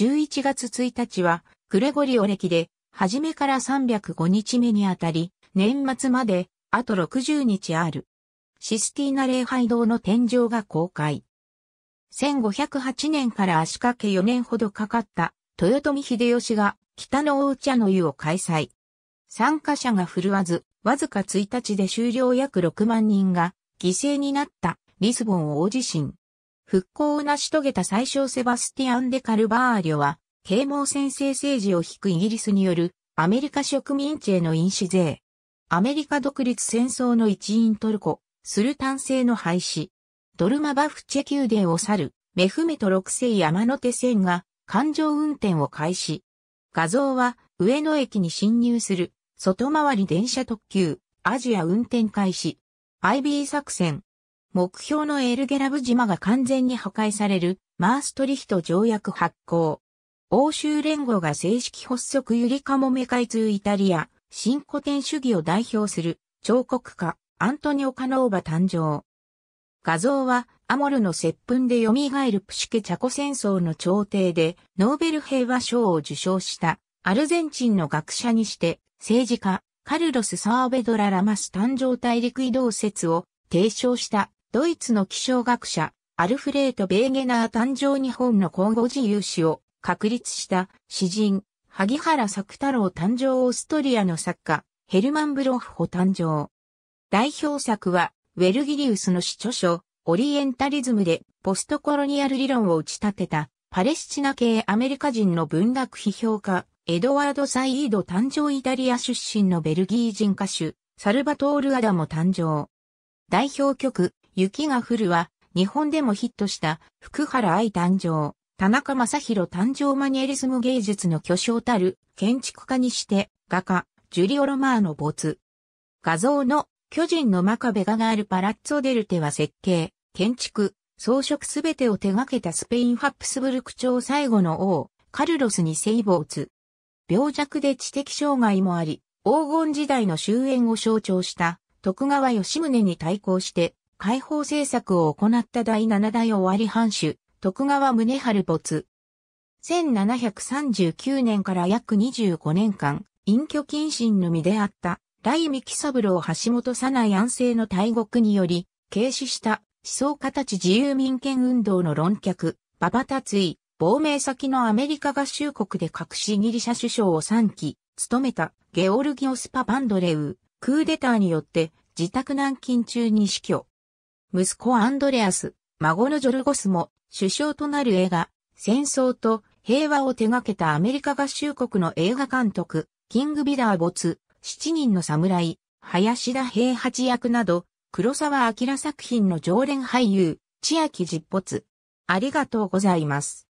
11月1日は、グレゴリオ歴で、初めから305日目にあたり、年末まで、あと60日ある。システィーナ礼拝堂の天井が公開。1508年から足掛け4年ほどかかった豊臣秀吉が北の大茶の湯を開催。参加者が振るわず、わずか1日で終了約6万人が犠牲になったリスボン大地震。復興を成し遂げた最小セバスティアン・デ・カルバーリョは、啓蒙先制政治を引くイギリスによるアメリカ植民地への飲酒税。アメリカ独立戦争の一員トルコ、スルタン制の廃止。ドルマバフチェ宮殿を去る、メフメト六世山手線が環状運転を開始。画像は上野駅に侵入する外回り電車特急アジア運転開始。IB 作戦、目標のエルゲラブ島が完全に破壊されるマーストリヒト条約発行。欧州連合が正式発足ゆりかもめ開通イタリア、新古典主義を代表する彫刻家アントニオ・カノーバ誕生。画像はアモルの接吻で蘇るプシケチャコ戦争の朝廷でノーベル平和賞を受賞したアルゼンチンの学者にして政治家カルロス・サーベドラ・ラマス誕生大陸移動説を提唱したドイツの気象学者、アルフレート・ベーゲナー誕生日本の交互自由史を確立した詩人、萩原作太郎誕生オーストリアの作家、ヘルマン・ブロフホ誕生。代表作は、ウェルギリウスの詩著書、オリエンタリズムでポストコロニアル理論を打ち立てた、パレスチナ系アメリカ人の文学批評家、エドワード・サイード誕生イタリア出身のベルギー人歌手、サルバトール・アダも誕生。代表曲、雪が降るは、日本でもヒットした、福原愛誕生、田中正宏誕生マニエリスム芸術の巨匠たる、建築家にして、画家、ジュリオ・ロマーの没。画像の、巨人の真壁画があるパラッツォ・デルテは設計、建築、装飾すべてを手掛けたスペインハプスブルク朝最後の王、カルロスにーツ。病弱で知的障害もあり、黄金時代の終焉を象徴した徳川吉宗に対抗して解放政策を行った第七代終わり藩主、徳川宗春没。1739年から約25年間、隠居謹慎の身であった、キ三木三郎橋本さない安政の大獄により、軽視した思想家たち自由民権運動の論客、馬場達井、亡命先のアメリカ合衆国で隠しギリシャ首相を3期、務めたゲオルギオスパ・バンドレウ、クーデターによって自宅軟禁中に死去。息子アンドレアス、孫のジョルゴスも首相となる映画、戦争と平和を手掛けたアメリカ合衆国の映画監督、キングビダー没、七人の侍、林田平八役など、黒沢明作品の常連俳優、千秋実没。ありがとうございます。